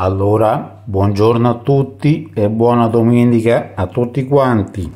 Allora, buongiorno a tutti e buona domenica a tutti quanti.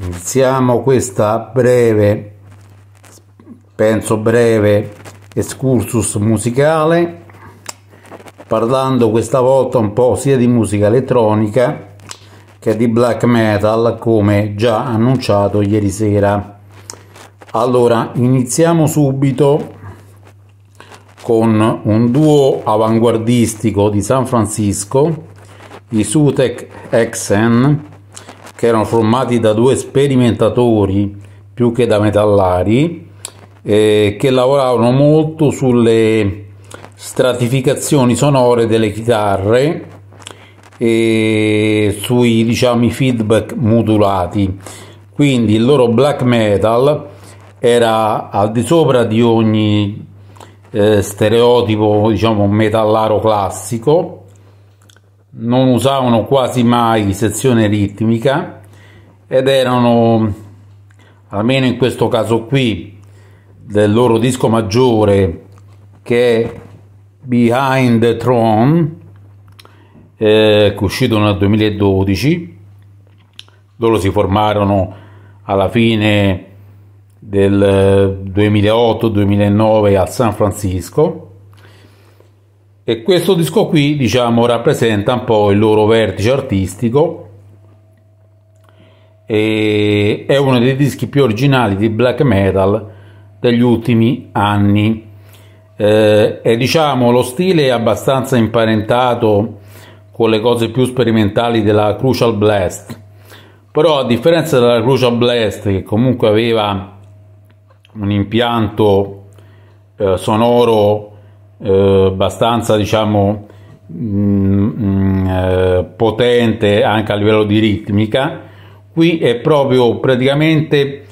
Iniziamo questa breve, penso breve, excursus musicale, parlando questa volta un po' sia di musica elettronica che di black metal, come già annunciato ieri sera. Allora, iniziamo subito con un duo avanguardistico di San Francisco, i Sutec Exen, che erano formati da due sperimentatori più che da metallari, eh, che lavoravano molto sulle stratificazioni sonore delle chitarre e sui diciamo, feedback modulati. Quindi il loro black metal era al di sopra di ogni eh, stereotipo, diciamo, metallaro classico, non usavano quasi mai sezione ritmica ed erano, almeno in questo caso qui, del loro disco maggiore che è Behind the Throne, eh, uscito nel 2012, loro si formarono alla fine del 2008-2009 eh, al San Francisco e questo disco qui diciamo rappresenta un po' il loro vertice artistico e è uno dei dischi più originali di black metal degli ultimi anni eh, e diciamo lo stile è abbastanza imparentato con le cose più sperimentali della Crucial Blast però a differenza della Crucial Blast che comunque aveva un impianto eh, sonoro eh, abbastanza diciamo mh, mm, mm, eh, mh, potente anche a livello di ritmica qui è proprio praticamente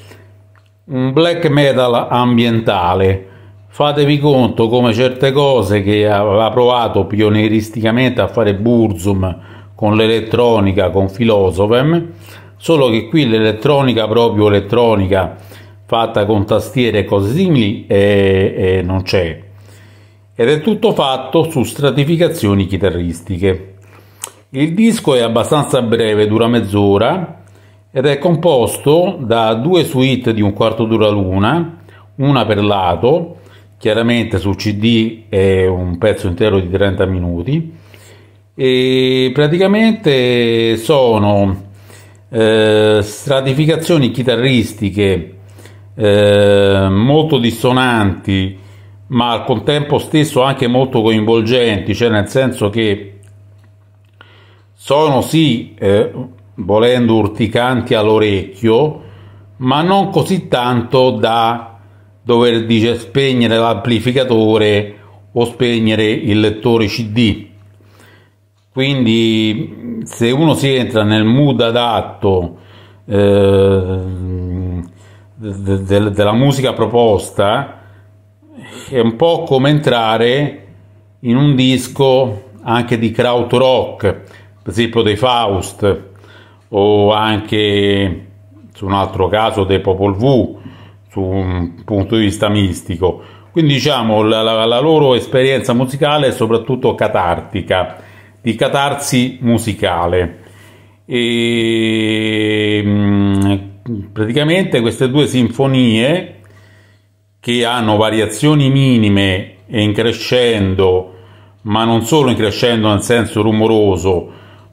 un black metal ambientale fatevi conto come certe cose che aveva provato pionieristicamente a fare Burzum con l'elettronica con Philosophem solo che qui l'elettronica proprio elettronica fatta con tastiere e cose simili e, e non c'è ed è tutto fatto su stratificazioni chitarristiche. Il disco è abbastanza breve, dura mezz'ora ed è composto da due suite di un quarto dura l'una, una per lato, chiaramente sul CD è un pezzo intero di 30 minuti e praticamente sono eh, stratificazioni chitarristiche eh, molto dissonanti, ma al contempo stesso anche molto coinvolgenti, cioè nel senso che sono sì, eh, volendo urticanti all'orecchio, ma non così tanto da dover dice, spegnere l'amplificatore o spegnere il lettore CD. Quindi se uno si entra nel mood adatto, eh, de, de, della musica proposta è un po' come entrare in un disco anche di kraut rock, per esempio dei Faust o anche su un altro caso dei Popol V su un punto di vista mistico. Quindi diciamo la, la, la loro esperienza musicale è soprattutto catartica, di catarsi musicale. E, mm, praticamente queste due sinfonie che hanno variazioni minime e in crescendo, ma non solo in crescendo nel senso rumoroso,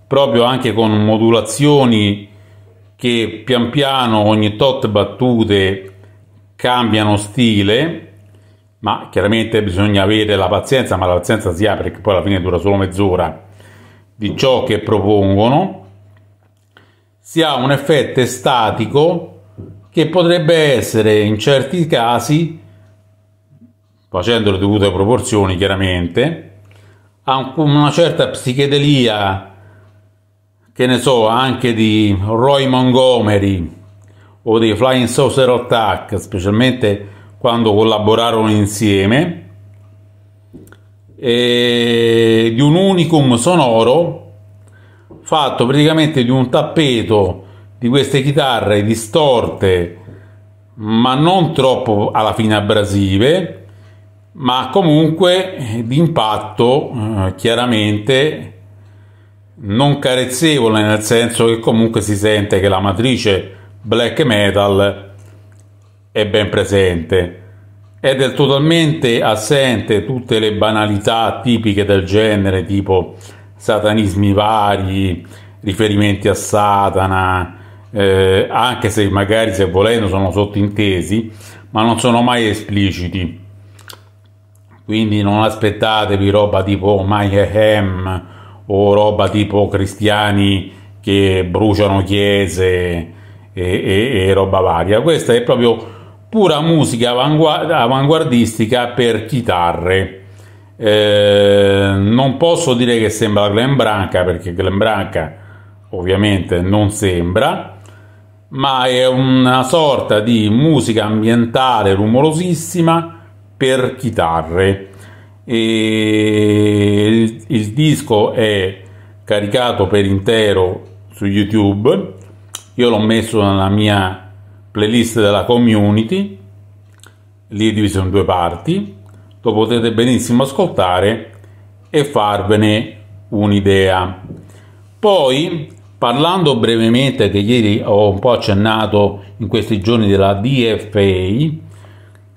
proprio anche con modulazioni che pian piano ogni tot battute cambiano stile, ma chiaramente bisogna avere la pazienza, ma la pazienza si ha perché poi alla fine dura solo mezz'ora di ciò che propongono si ha un effetto statico che potrebbe essere in certi casi, facendo le dovute proporzioni chiaramente, ha una certa psichedelia, che ne so, anche di Roy Montgomery o dei Flying Saucer Attack, specialmente quando collaborarono insieme, e di un unicum sonoro fatto praticamente di un tappeto di queste chitarre distorte ma non troppo alla fine abrasive ma comunque di impatto eh, chiaramente non carezzevole nel senso che comunque si sente che la matrice black metal è ben presente ed è totalmente assente tutte le banalità tipiche del genere tipo satanismi vari, riferimenti a Satana, eh, anche se magari se volendo sono sottintesi, ma non sono mai espliciti. Quindi non aspettatevi roba tipo Mayhem o roba tipo cristiani che bruciano chiese e, e, e roba varia. Questa è proprio pura musica avanguardistica per chitarre eh, non posso dire che sembra Glen Branca perché Glen Branca ovviamente non sembra, ma è una sorta di musica ambientale rumorosissima per chitarre. E il, il disco è caricato per intero su YouTube. Io l'ho messo nella mia playlist della community, lì diviso in due parti lo potete benissimo ascoltare e farvene un'idea. Poi, parlando brevemente, che ieri ho un po' accennato in questi giorni della DFA,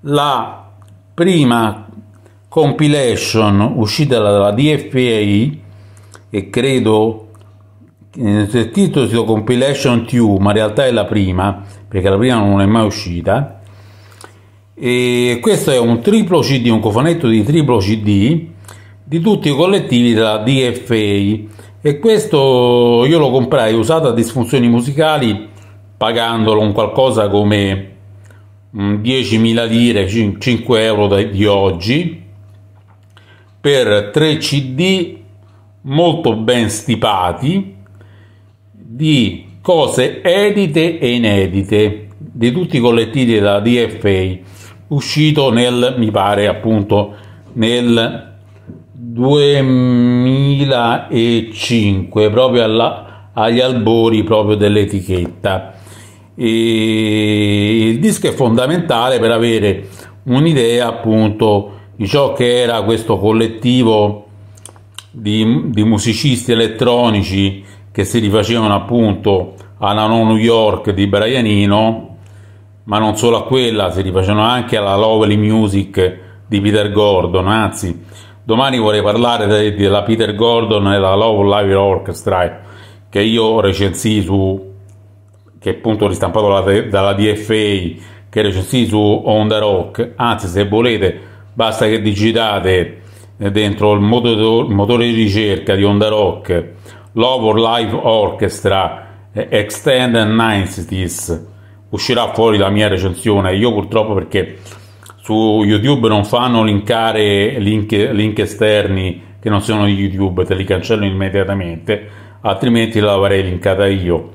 la prima compilation uscita dalla DFA e credo nel titolo si compilation 2 ma in realtà è la prima perché la prima non è mai uscita e questo è un triplo CD, un cofanetto di triplo CD di tutti i collettivi della DFA e questo io lo comprai usato a disfunzioni musicali pagandolo un qualcosa come 10.000 mm, lire, 5 euro di oggi per 3 CD molto ben stipati di cose edite e inedite di tutti i collettivi della DFA uscito nel, mi pare appunto, nel 2005, proprio alla, agli albori proprio dell'etichetta. E il disco è fondamentale per avere un'idea appunto di ciò che era questo collettivo di, di musicisti elettronici che si rifacevano appunto alla No New York di Brianino ma non solo a quella, si rifacevano anche alla Lovely Music di Peter Gordon, anzi domani vorrei parlare della Peter Gordon e della Love Live Orchestra eh, che io recensii su, che appunto ristampato dalla, dalla DFA, che recensii su Onda Rock, anzi se volete basta che digitate eh, dentro il motor, motore di ricerca di Onda Rock Love Live Orchestra eh, Extended 90s uscirà fuori la mia recensione. Io purtroppo perché su YouTube non fanno linkare link, link esterni che non sono YouTube, te li cancello immediatamente, altrimenti l'avrei linkata io.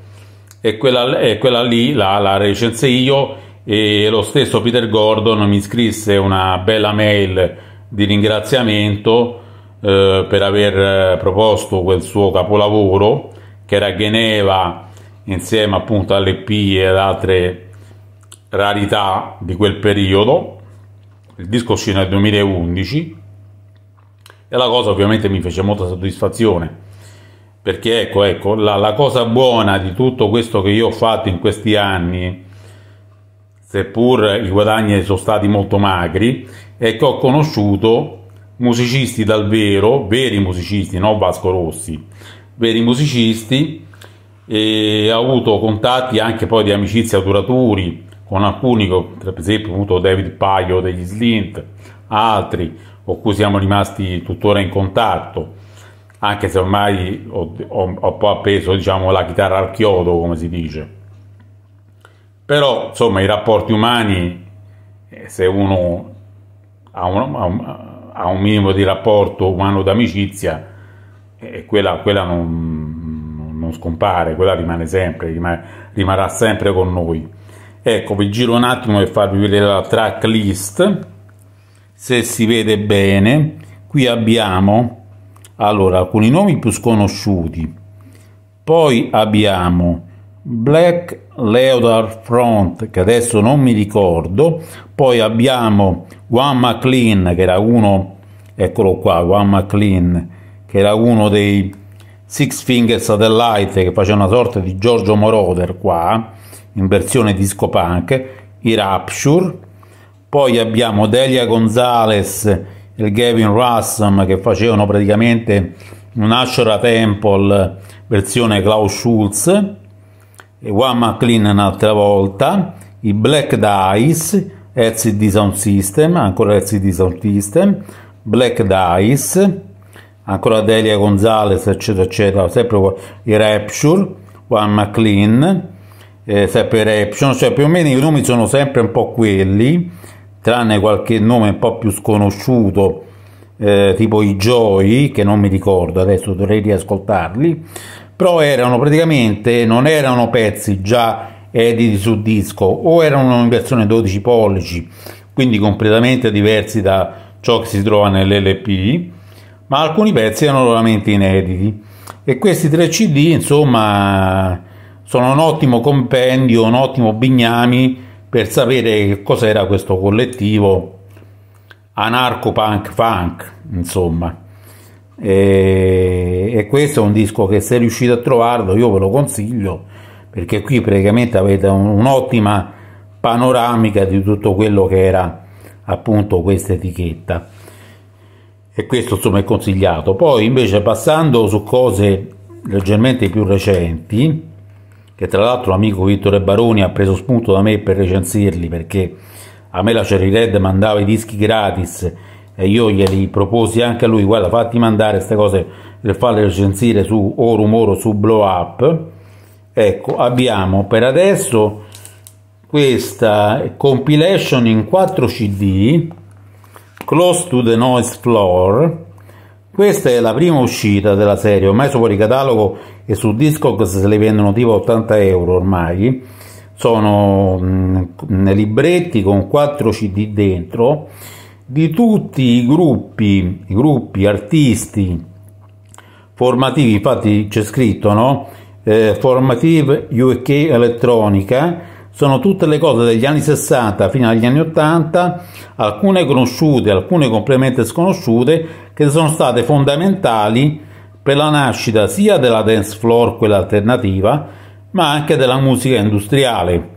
E quella, e quella lì la, la recense io e lo stesso Peter Gordon mi scrisse una bella mail di ringraziamento eh, per aver eh, proposto quel suo capolavoro che era Geneva insieme appunto all'EP e ad altre rarità di quel periodo. Il disco uscì nel 2011 e la cosa ovviamente mi fece molta soddisfazione perché ecco, ecco la, la cosa buona di tutto questo che io ho fatto in questi anni seppur i guadagni sono stati molto magri, è che ho conosciuto musicisti dal vero, veri musicisti, non Vasco Rossi, veri musicisti e ho avuto contatti anche poi di amicizia duraturi con alcuni, come per esempio avuto David Paio degli Slint, altri con cui siamo rimasti tuttora in contatto, anche se ormai ho, ho, ho poi appeso diciamo, la chitarra al chiodo, come si dice. Però insomma i rapporti umani, eh, se uno ha un, ha un, minimo di rapporto umano d'amicizia, eh, quella, quella non non scompare, quella rimane sempre, rimane, rimarrà sempre con noi. Ecco, vi giro un attimo per farvi vedere la track list. se si vede bene, qui abbiamo allora alcuni nomi più sconosciuti, poi abbiamo Black Leotard Front, che adesso non mi ricordo, poi abbiamo Juan McLean, che era uno, eccolo qua, Juan McLean, che era uno dei Six Finger Satellite che faceva una sorta di Giorgio Moroder qua, in versione disco punk, i Rapture, poi abbiamo Delia Gonzalez e Gavin Russum che facevano praticamente un Ashura Temple versione Klaus Schulz, e One McLean un'altra volta, i Black Dice, LCD Sound System, ancora LCD Sound System, Black Dice, ancora Delia Gonzalez, eccetera, eccetera, sempre i Rapture, Juan McLean, eh, sempre i Rapture, cioè più o meno i nomi sono sempre un po' quelli, tranne qualche nome un po' più sconosciuto, eh, tipo i Joy, che non mi ricordo, adesso dovrei riascoltarli, però erano praticamente, non erano pezzi già editi su disco, o erano in versione 12 pollici, quindi completamente diversi da ciò che si trova nell'LP, ma alcuni pezzi erano veramente inediti e questi tre CD insomma sono un ottimo compendio, un ottimo bignami per sapere che cos'era questo collettivo anarcho punk funk insomma e, e, questo è un disco che se riuscite a trovarlo io ve lo consiglio perché qui praticamente avete un'ottima panoramica di tutto quello che era appunto questa etichetta e questo insomma è consigliato. Poi invece passando su cose leggermente più recenti, che tra l'altro l'amico Vittore Baroni ha preso spunto da me per recensirli perché a me la Cherry Red mandava i dischi gratis e io glieli proposi anche a lui, guarda fatti mandare queste cose per farle recensire su O Rumoro, su Blow Up. Ecco, abbiamo per adesso questa compilation in 4 CD Close to the Noise Floor. Questa è la prima uscita della serie, ormai sono fuori catalogo e su Discogs se le vendono tipo 80 euro ormai. Sono mh, mm, libretti con 4 CD dentro di tutti i gruppi, i gruppi artisti formativi, infatti c'è scritto, no? Eh, formative UK Elettronica sono tutte le cose degli anni 60 fino agli anni 80, alcune conosciute, alcune completamente sconosciute, che sono state fondamentali per la nascita sia della dance floor, quella alternativa, ma anche della musica industriale.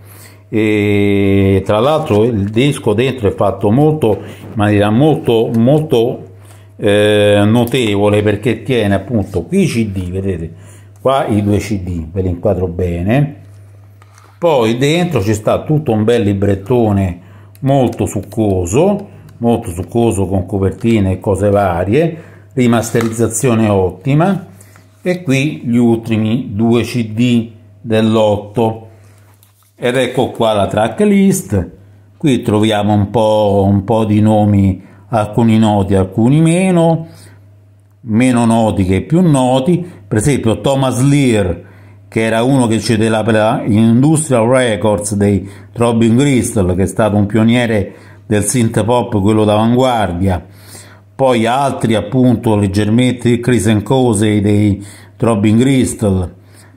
E, tra l'altro il disco dentro è fatto molto, in maniera molto, molto eh, notevole perché tiene appunto qui i CD, vedete, qua i due CD, ve li inquadro bene poi dentro ci sta tutto un bel librettone molto succoso, molto succoso con copertine e cose varie, rimasterizzazione ottima e qui gli ultimi due CD dell'otto. Ed ecco qua la tracklist. Qui troviamo un po', un po' di nomi, alcuni noti, alcuni meno, meno noti che più noti. Per esempio Thomas Lear che era uno che c'è della Industrial Records dei Robin Crystal, che è stato un pioniere del synth pop, quello d'avanguardia, poi altri appunto leggermente Chris Cosey dei Robin Crystal,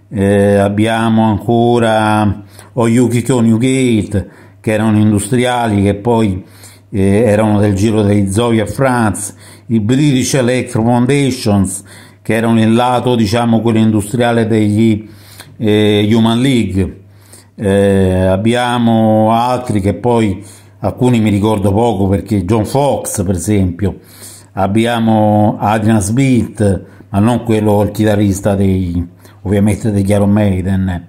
eh, abbiamo ancora Oyuki oh, Newgate che erano industriali che poi eh, erano del giro dei Zoya France, i British Electro Foundations che erano il lato diciamo quello industriale degli eh, Human League, eh, abbiamo altri che poi alcuni mi ricordo poco perché John Fox per esempio, abbiamo Adrian Smith, ma non quello il chitarrista dei, ovviamente degli Iron Maiden,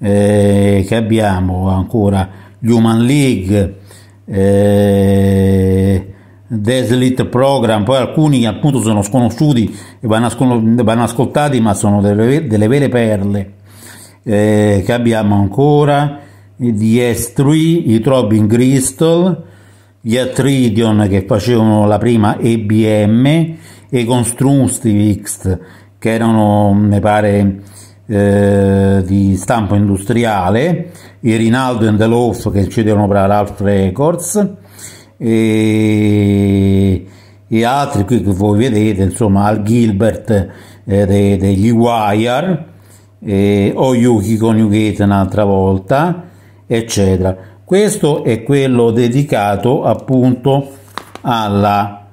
eh, che abbiamo ancora Human League, eh, Desolate Program, poi alcuni appunto sono sconosciuti e vanno, ascol- vanno ascoltati ma sono delle, delle vere perle eh, che abbiamo ancora di S3, i Tropin Crystal, gli Atridion che facevano la prima EBM, e Constructivist che erano, mi pare, eh, di stampo industriale, i Rinaldo and the Loaf che cedevano per Ralph Records e, e altri qui che voi vedete, insomma, Al Gilbert eh, de, degli Wire eh, oh, o Yuki Conjugate un'altra volta, eccetera. Questo è quello dedicato appunto alla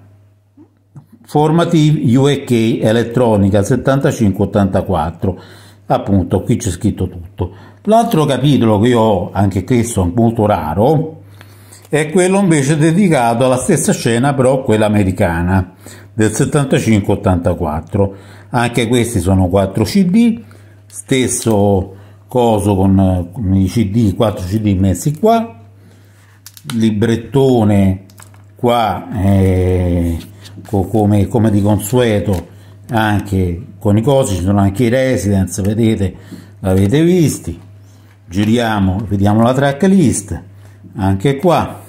formative UEK elettronica 7584. Appunto, qui c'è scritto tutto. L'altro capitolo che io ho, anche questo molto raro, è quello invece dedicato alla stessa scena, però quella americana del 7584. Anche questi sono 4 CD stesso coso con, eh, con i cd 4 cd messi qua librettone qua eh, come, come, di consueto anche con i cosi ci sono anche i residence vedete l'avete visti giriamo vediamo la tracklist anche qua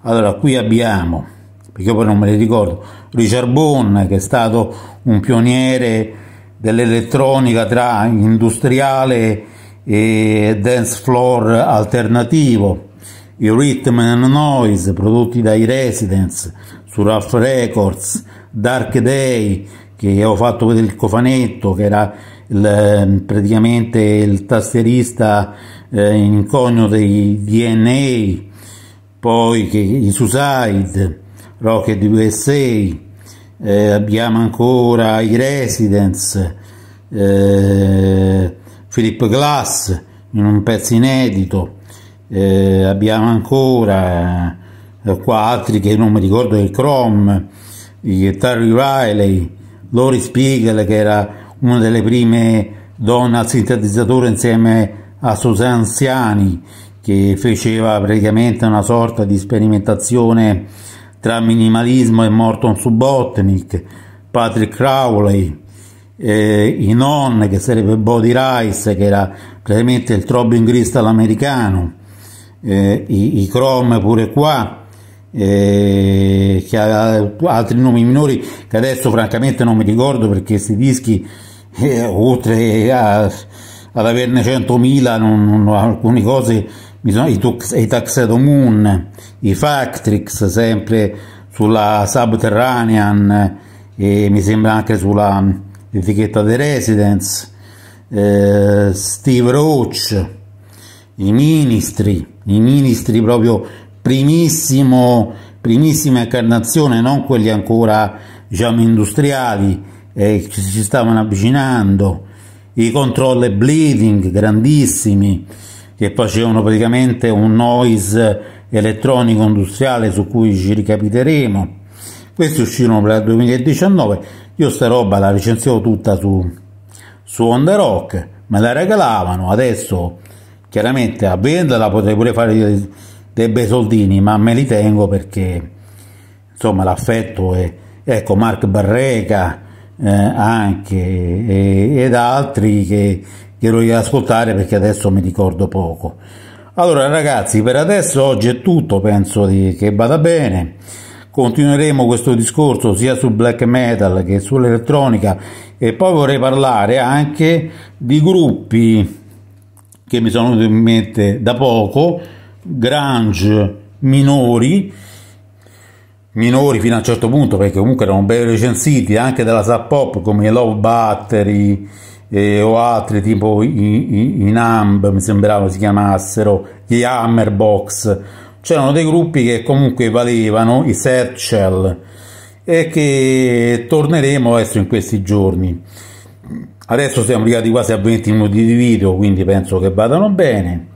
allora qui abbiamo perché io poi non me le ricordo Richard Bone che è stato un pioniere dell'elettronica tra industriale e dance floor alternativo, i Rhythm and Noise prodotti dai Residents su Ralph Records, Dark Day che ho fatto vedere il cofanetto che era il, praticamente il tastierista eh, incognito dei DNA, poi che, i Suicide, Rocket USA, eh, abbiamo ancora i Residents, eh, Philip Glass in un pezzo inedito, eh, abbiamo ancora eh, qua altri che non mi ricordo del Chrome, Terry Riley, Lori Spiegel che era una delle prime donne al sintetizzatore insieme a Susan Siani che faceva praticamente una sorta di sperimentazione tra minimalismo e Morton Subotnick, Patrick Crowley, eh, non che sarebbe Body Rice che era praticamente il Throbbing Crystal americano, eh, i, i Chrome pure qua, eh, che ha altri nomi minori che adesso francamente non mi ricordo perché questi dischi eh, oltre a, ad averne 100.000 non, non, alcune cose sono, i, tux, i Taxedomun, i Factrix, sempre sulla Subterranean e mi sembra anche sulla etichetta The Residence, eh, Steve Roach, i Ministri, i Ministri proprio primissimo, primissima incarnazione, non quelli ancora diciamo industriali, eh, ci, ci stavano avvicinando, i controller bleeding grandissimi, che facevano praticamente un noise elettronico industriale su cui ci ricapiteremo. Questi uscirono per il 2019, io sta roba la recensivo tutta su, su The Rock, me la regalavano, adesso chiaramente a venderla potrei pure fare dei, dei bei soldini, ma me li tengo perché insomma l'affetto è... Ecco, Mark Barreca eh, anche e, ed altri che che lo riascoltare perché adesso mi ricordo poco. Allora ragazzi, per adesso oggi è tutto, penso di, che vada bene. Continueremo questo discorso sia sul black metal che sull'elettronica e poi vorrei parlare anche di gruppi che mi sono venuti in mente da poco, grunge minori, minori fino a un certo punto perché comunque erano ben recensiti anche dalla sub pop come i Love Battery, eh, o altre tipo i, i, NAMB, mi sembrava si chiamassero, gli Hammerbox, c'erano dei gruppi che comunque valevano, i Satchel, e che torneremo adesso in questi giorni. Adesso siamo arrivati quasi a 20 minuti di video, quindi penso che vadano bene.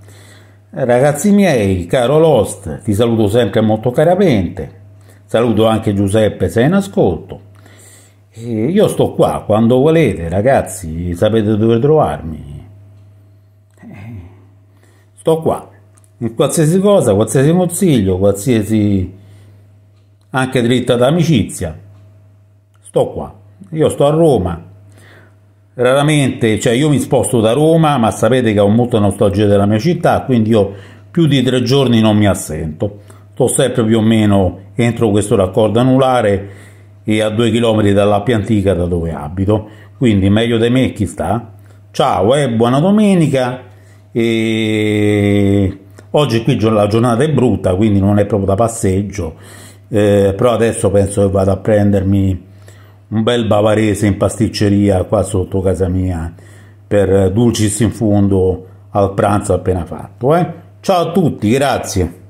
Ragazzi miei, caro Lost, ti saluto sempre molto caramente. Saluto anche Giuseppe se è in ascolto. E io sto qua, quando volete ragazzi, sapete dove trovarmi. Eh, sto qua, in qualsiasi cosa, qualsiasi consiglio, qualsiasi... anche dritta d'amicizia. Sto qua, io sto a Roma. Raramente, cioè io mi sposto da Roma, ma sapete che ho molta nostalgia della mia città, quindi io più di tre giorni non mi assento. Sto sempre più o meno entro questo raccordo anulare e a due chilometri dalla più antica da dove abito. Quindi meglio di me chi sta. Ciao e eh, buona domenica. E... Oggi qui la giornata è brutta, quindi non è proprio da passeggio, eh, però adesso penso che vado a prendermi un bel bavarese in pasticceria qua sotto casa mia per dulcis in fondo al pranzo appena fatto. Eh. Ciao a tutti, grazie.